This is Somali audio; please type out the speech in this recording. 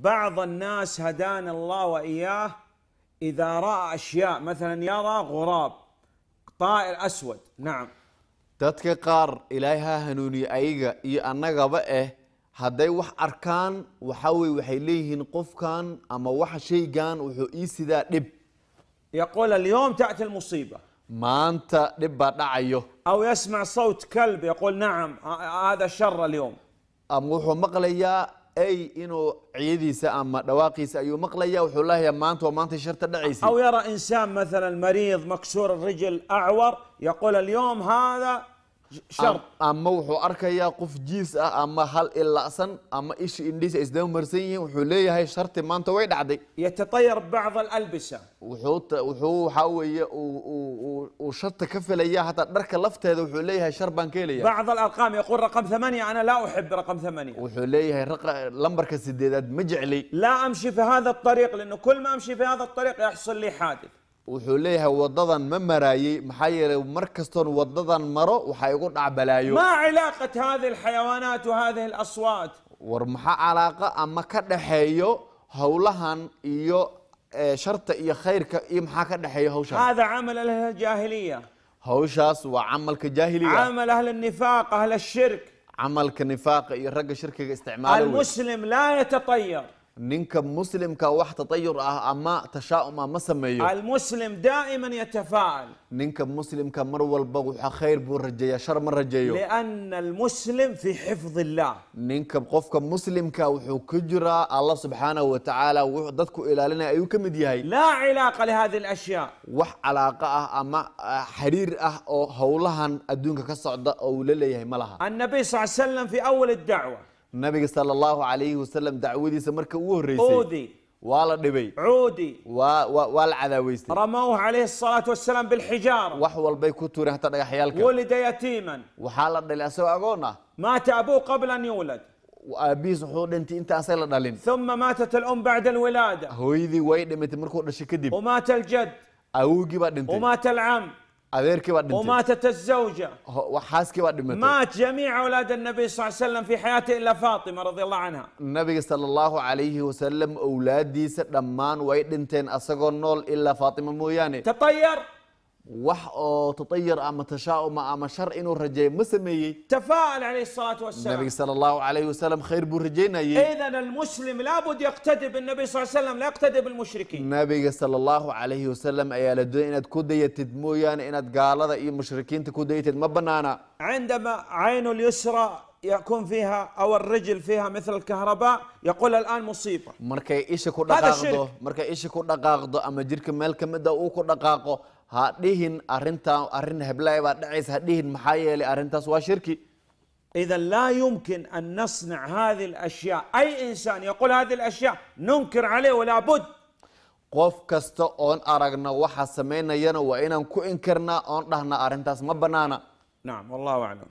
بعض الناس هدانا الله واياه اذا راى اشياء مثلا يرى غراب طائر اسود نعم dadka qaar ilaaha hanuuniye ayaga iyo annagaba ah hadday wax arkaan waxa weye waxay leeyihiin qofkan ama waxa shaygan wuxuu ii sidaa دب يقول اليوم تأتي المصيبة ما أنت دب دعيو أو يسمع صوت كلب يقول نعم هذا شر اليوم أم وحو مقليا ay inuu ciyadiisa ama dhawaaqiisa ayuu maqlaya wuxuu leeyahay maanta oo maanta sharta dhacaysay aw yara insaan maala mariid maksuur rijl acwar yaqul alyawm hada شرط أما وحو أركيا قف جيس أما هل إلاسن أما إيش إنديس إزدام مرسيني وحولي هاي شرطي ما أنت وعد عدي يتطير بعض الألبسة وحوط وحو حاوي وشرط كفل إياه حتى درك لفت هذا وحولي هاي شر بنكيلي بعض الأرقام يقول رقم ثمانية أنا لا أحب رقم ثمانية وحولي هاي رقم لمبركة سديدات مجعلي لا أمشي في هذا الطريق لأنه كل ما أمشي في هذا الطريق يحصل لي حادث wuxuu leeyahay wadadan ma maraayey maxaa yeelay mar kastoon wadadan maro waxaa igu dhacbalaayo maa cilaaqat hadihi alxayawaanaat wa hadihi alaswaat war maxaa calaaqa ama ka dhaxeeyo howlahan iyo sharta iyo khayrka iyo maxaa ka dhaxeeya hawshan hada camal ahli aljaahiliya hawshaas waa camalka jaahiliya camal ahli alnifaaq ahli alshirk camalka nifaaqa iyo ragga shirkiga isticmaala laa yatatayar ninka muslimka wax tatayur ah ama tashaa'uma ah ma sameeyo almuslim daa'iman yatafaa'al ninka muslimka mar walba wuxuu khayr buu rajeeyaa shar ma rajeeyo lianna almuslim fi xifdi illah ninka qofka muslimka wuxuu ku jiraa allah subxaanahu wa wuxuu dadku ilaalinaya ayuu ka mid yahay laa cilaaqa lihadi alashyaa wax calaaqa ah ama ah, xiriir ah oo howlahan adduunka ka socda oo uu la leeyahay ma laha annabiy sal slam fi awal dacwa nabiga sala allahu calayhi wasalam dacwadiisa marka ugu horreysay waa la dhibay waa la cadaaweystay ramawhu calayhi salaatu wasalaam bilxijaara wax walbay ku tuureen hataa dhagaxyaalka wulida yatiiman waxaa la dhalay asagoo agoon ah maata abuu qabla an yuwlad aabihiis wuxuu dhintay inta asay la dhalin uma maatat alum bacda alwilaada hooyadii way dhimatay markuu dhashay kadib wamaata aljad awowgii baa dhintay wamaata alcam أبيرك وادمت وماتت الزوجة وحاسك وادمت مات جميع أولاد النبي صلى الله عليه وسلم في حياته إلا فاطمة رضي الله عنها النبي صلى الله عليه وسلم أولادي سدمان ويدنتين أصغر نول إلا فاطمة موياني تطير وح تطير أما تشاء ما أما شر إنه الرجيم مسمي تفاعل عليه الصلاة والسلام النبي صلى الله عليه وسلم خير برجينا إذا المسلم لابد يقتدي بالنبي صلى الله عليه وسلم لا يقتدي بالمشركين النبي صلى الله عليه وسلم أي لدو إن تكودي تدمويا إن تقال هذا إيه مشركين تكودي تدم بنانا عندما عين اليسرى يكون فيها أو الرجل فيها مثل الكهرباء يقول الآن مصيبة مركي إيش كورنا قاغضو مركي إيش كورنا قاغضو أما جيرك مالك مدى أو كورنا قاغضو ha dhihin arinta arin heblay baa dhacaysa ha dhihin maxaa yeelay arrintaas waa shirki إذا لا يمكن an نصنع هذه الأشياء أي إنسان يقول هذه الأشياء ننكر عليه ولا بد qof kasta oon aragna waxaa samaynayana waa inaan ku inkarnaa oon dhahna arrintaas ma banaana nacam wallahu aclam